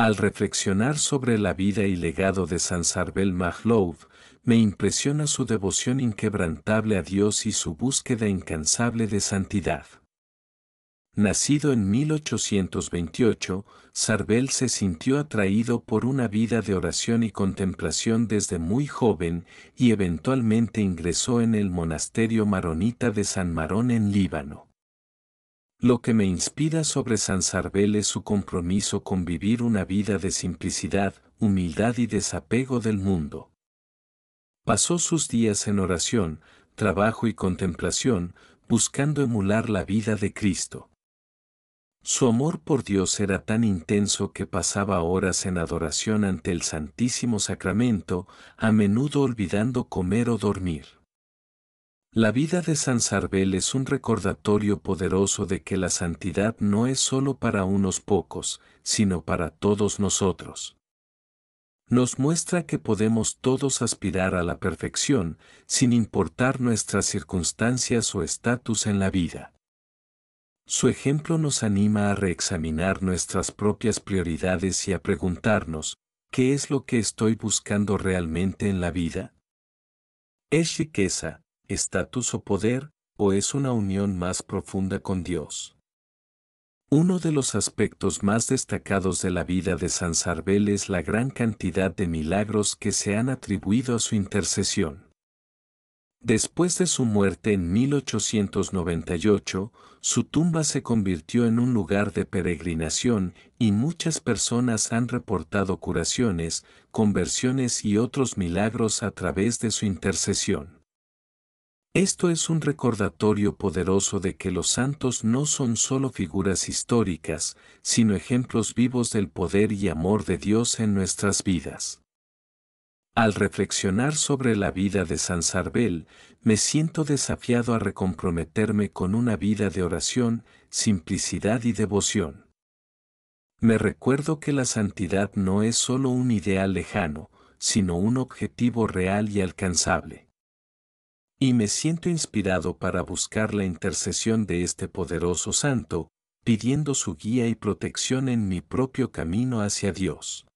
Al reflexionar sobre la vida y legado de San Sarbel Mahlouf, me impresiona su devoción inquebrantable a Dios y su búsqueda incansable de santidad. Nacido en 1828, Sarbel se sintió atraído por una vida de oración y contemplación desde muy joven y eventualmente ingresó en el monasterio maronita de San Marón en Líbano. Lo que me inspira sobre San Sarbel es su compromiso con vivir una vida de simplicidad, humildad y desapego del mundo. Pasó sus días en oración, trabajo y contemplación, buscando emular la vida de Cristo. Su amor por Dios era tan intenso que pasaba horas en adoración ante el Santísimo Sacramento, a menudo olvidando comer o dormir. La vida de San Sarbel es un recordatorio poderoso de que la santidad no es sólo para unos pocos, sino para todos nosotros. Nos muestra que podemos todos aspirar a la perfección, sin importar nuestras circunstancias o estatus en la vida. Su ejemplo nos anima a reexaminar nuestras propias prioridades y a preguntarnos, ¿qué es lo que estoy buscando realmente en la vida? ¿Es riqueza, estatus o poder, o es una unión más profunda con Dios. Uno de los aspectos más destacados de la vida de San Sarbel es la gran cantidad de milagros que se han atribuido a su intercesión. Después de su muerte en 1898, su tumba se convirtió en un lugar de peregrinación y muchas personas han reportado curaciones, conversiones y otros milagros a través de su intercesión. Esto es un recordatorio poderoso de que los santos no son solo figuras históricas, sino ejemplos vivos del poder y amor de Dios en nuestras vidas. Al reflexionar sobre la vida de San Sarbel, me siento desafiado a recomprometerme con una vida de oración, simplicidad y devoción. Me recuerdo que la santidad no es solo un ideal lejano, sino un objetivo real y alcanzable y me siento inspirado para buscar la intercesión de este poderoso santo, pidiendo su guía y protección en mi propio camino hacia Dios.